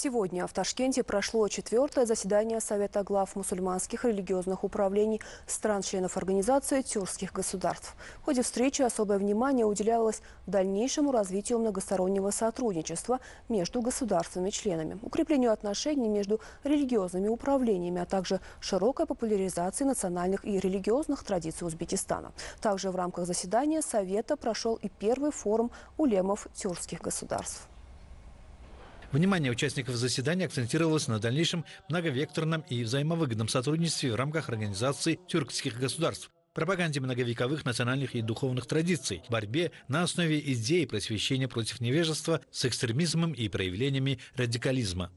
Сегодня в Ташкенте прошло четвертое заседание Совета глав мусульманских религиозных управлений стран-членов организации тюркских государств. В ходе встречи особое внимание уделялось дальнейшему развитию многостороннего сотрудничества между государствами-членами, укреплению отношений между религиозными управлениями, а также широкой популяризации национальных и религиозных традиций Узбекистана. Также в рамках заседания Совета прошел и первый форум улемов тюркских государств. Внимание участников заседания акцентировалось на дальнейшем многовекторном и взаимовыгодном сотрудничестве в рамках организации тюркских государств пропаганде многовековых национальных и духовных традиций, борьбе на основе идей просвещения против невежества с экстремизмом и проявлениями радикализма.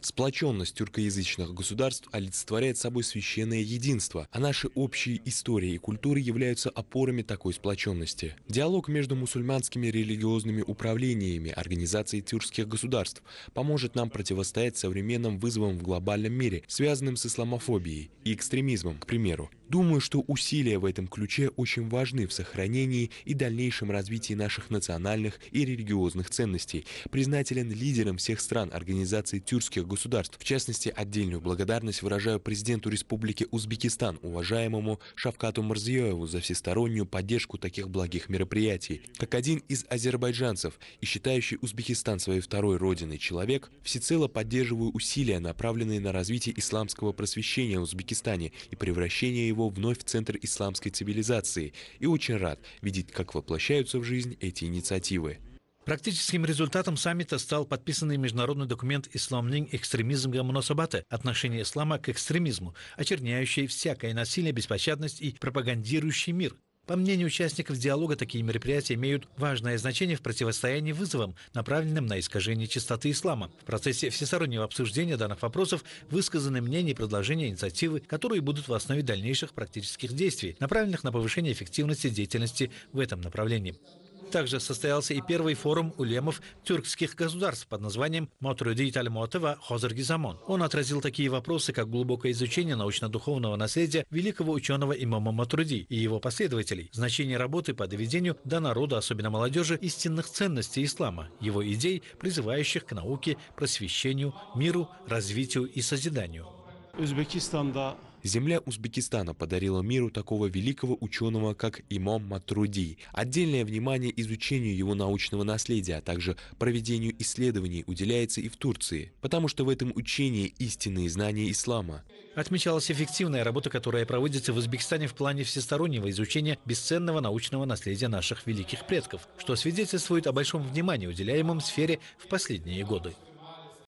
Сплоченность тюркоязычных государств олицетворяет собой священное единство, а наши общие истории и культуры являются опорами такой сплоченности. Диалог между мусульманскими религиозными управлениями организаций тюркских государств поможет нам противостоять современным вызовам в глобальном мире, связанным с исламофобией и экстремизмом, к примеру, Думаю, что усилия в этом ключе очень важны в сохранении и дальнейшем развитии наших национальных и религиозных ценностей. Признателен лидерам всех стран Организации тюркских государств. В частности, отдельную благодарность выражаю президенту Республики Узбекистан, уважаемому Шавкату Марзиёеву за всестороннюю поддержку таких благих мероприятий. Как один из азербайджанцев и считающий Узбекистан своей второй родиной человек, всецело поддерживаю усилия, направленные на развитие исламского просвещения в Узбекистане и превращение его его вновь в центр исламской цивилизации и очень рад видеть, как воплощаются в жизнь эти инициативы. Практическим результатом саммита стал подписанный международный документ «Исламнинг экстремизм гамоносабата» «Отношение ислама к экстремизму», очерняющий всякое насилие, беспощадность и пропагандирующий мир – по мнению участников диалога, такие мероприятия имеют важное значение в противостоянии вызовам, направленным на искажение чистоты ислама. В процессе всестороннего обсуждения данных вопросов высказаны мнения и предложения инициативы, которые будут в основе дальнейших практических действий, направленных на повышение эффективности деятельности в этом направлении. Также состоялся и первый форум улемов тюркских государств под названием «Матруди Тальмота ва Хозарги Он отразил такие вопросы, как глубокое изучение научно-духовного наследия великого ученого имама Матруди и его последователей, значение работы по доведению до народа, особенно молодежи, истинных ценностей ислама, его идей, призывающих к науке, просвещению, миру, развитию и созиданию. да. Земля Узбекистана подарила миру такого великого ученого, как имам Матруди. Отдельное внимание изучению его научного наследия, а также проведению исследований уделяется и в Турции, потому что в этом учении истинные знания ислама. Отмечалась эффективная работа, которая проводится в Узбекистане в плане всестороннего изучения бесценного научного наследия наших великих предков, что свидетельствует о большом внимании, уделяемом сфере в последние годы.